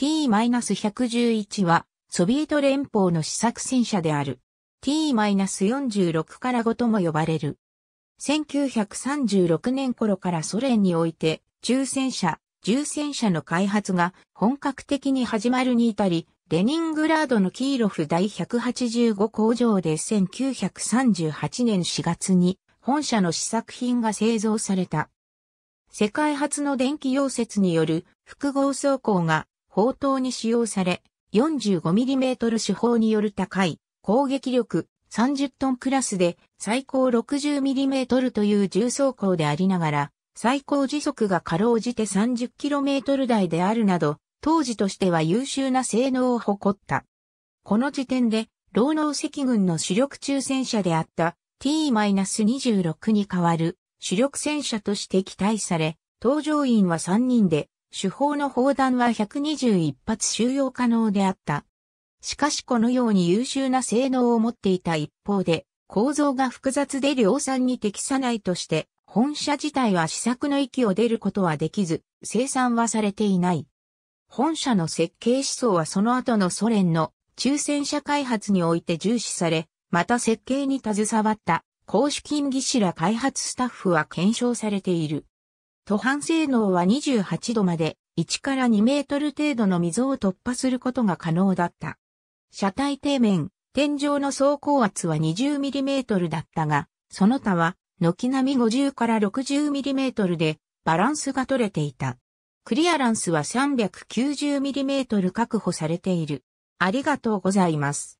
T-111 は、ソビエト連邦の試作戦車である。T-46 から5とも呼ばれる。1936年頃からソ連において、中戦車、重戦車の開発が本格的に始まるに至り、レニングラードのキーロフ第185工場で1938年4月に本社の試作品が製造された。世界初の電気溶接による複合走行が砲塔に使用され、45mm 手法による高い攻撃力30トンクラスで最高 60mm という重装甲でありながら、最高時速がかろうじて 30km 台であるなど、当時としては優秀な性能を誇った。この時点で、老能赤軍の主力中戦車であった T-26 に代わる主力戦車として期待され、搭乗員は3人で手法の砲弾は121発収容可能であった。しかしこのように優秀な性能を持っていた一方で、構造が複雑で量産に適さないとして、本社自体は試作の域を出ることはできず、生産はされていない。本社の設計思想はその後のソ連の抽選車開発において重視され、また設計に携わった公式金技師ら開発スタッフは検証されている。途半性能は28度まで1から2メートル程度の溝を突破することが可能だった。車体底面、天井の走行圧は 20mm だったが、その他は軒並み50から 60mm でバランスが取れていた。クリアランスは 390mm 確保されている。ありがとうございます。